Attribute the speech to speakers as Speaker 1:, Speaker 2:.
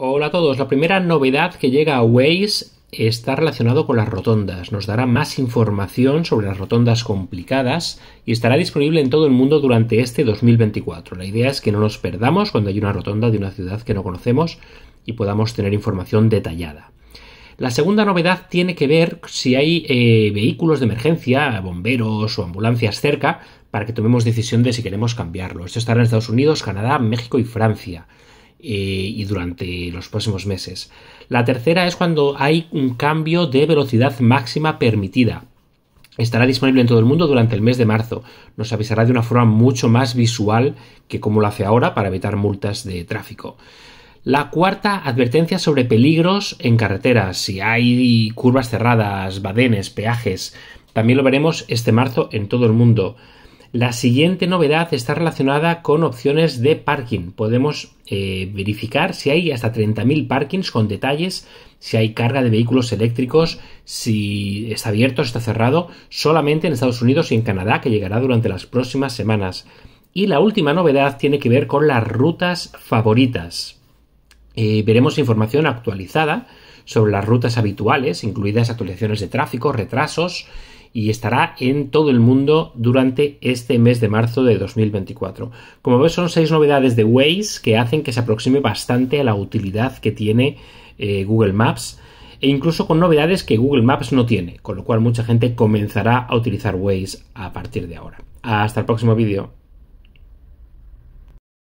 Speaker 1: Hola a todos, la primera novedad que llega a Waze está relacionado con las rotondas. Nos dará más información sobre las rotondas complicadas y estará disponible en todo el mundo durante este 2024. La idea es que no nos perdamos cuando hay una rotonda de una ciudad que no conocemos y podamos tener información detallada. La segunda novedad tiene que ver si hay eh, vehículos de emergencia, bomberos o ambulancias cerca, para que tomemos decisión de si queremos cambiarlo. Esto estará en Estados Unidos, Canadá, México y Francia. Eh, y durante los próximos meses. La tercera es cuando hay un cambio de velocidad máxima permitida. Estará disponible en todo el mundo durante el mes de marzo. Nos avisará de una forma mucho más visual que como lo hace ahora para evitar multas de tráfico. La cuarta, advertencia sobre peligros en carreteras. Si hay curvas cerradas, badenes, peajes. También lo veremos este marzo en todo el mundo. La siguiente novedad está relacionada con opciones de parking. Podemos eh, verificar si hay hasta 30.000 parkings con detalles, si hay carga de vehículos eléctricos, si está abierto o está cerrado, solamente en Estados Unidos y en Canadá, que llegará durante las próximas semanas. Y la última novedad tiene que ver con las rutas favoritas. Eh, veremos información actualizada sobre las rutas habituales, incluidas actualizaciones de tráfico, retrasos, y estará en todo el mundo durante este mes de marzo de 2024. Como ves, son seis novedades de Waze que hacen que se aproxime bastante a la utilidad que tiene eh, Google Maps e incluso con novedades que Google Maps no tiene, con lo cual mucha gente comenzará a utilizar Waze a partir de ahora. Hasta el próximo vídeo.